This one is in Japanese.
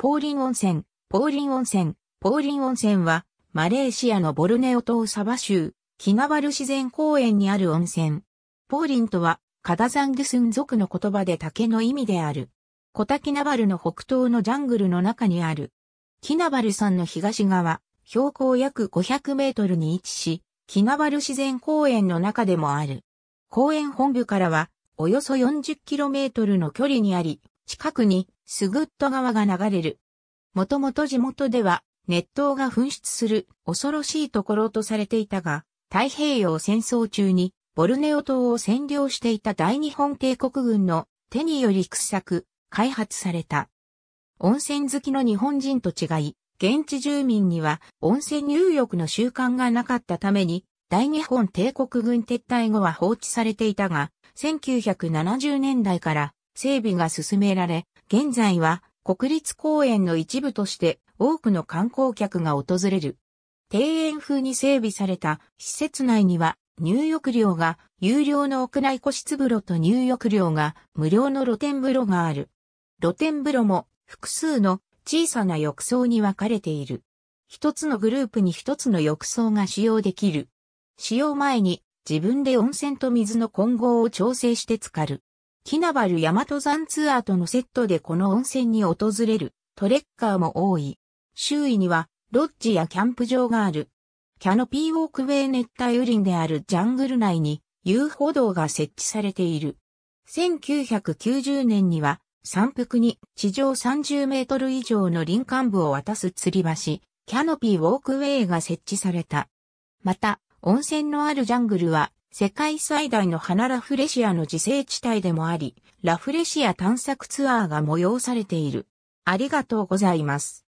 ポーリン温泉、ポーリン温泉、ポーリン温泉は、マレーシアのボルネオ島サバ州、キナバル自然公園にある温泉。ポーリンとは、カダザングスン族の言葉で竹の意味である。コタキナバルの北東のジャングルの中にある。キナバル山の東側、標高約500メートルに位置し、キナバル自然公園の中でもある。公園本部からは、およそ40キロメートルの距離にあり、近くにスグッと川が流れる。もともと地元では熱湯が噴出する恐ろしいところとされていたが、太平洋戦争中にボルネオ島を占領していた大日本帝国軍の手により掘削、開発された。温泉好きの日本人と違い、現地住民には温泉入浴の習慣がなかったために、大日本帝国軍撤退後は放置されていたが、1970年代から整備が進められ、現在は国立公園の一部として多くの観光客が訪れる。庭園風に整備された施設内には入浴料が有料の屋内個室風呂と入浴料が無料の露天風呂がある。露天風呂も複数の小さな浴槽に分かれている。一つのグループに一つの浴槽が使用できる。使用前に自分で温泉と水の混合を調整して浸かる。キナバル山登山ツアーとのセットでこの温泉に訪れるトレッカーも多い。周囲にはロッジやキャンプ場がある。キャノピーウォークウェイ熱帯雨林であるジャングル内に遊歩道が設置されている。1990年には山腹に地上30メートル以上の林間部を渡す吊り橋、キャノピーウォークウェイが設置された。また、温泉のあるジャングルは世界最大の花ラフレシアの自生地帯でもあり、ラフレシア探索ツアーが催されている。ありがとうございます。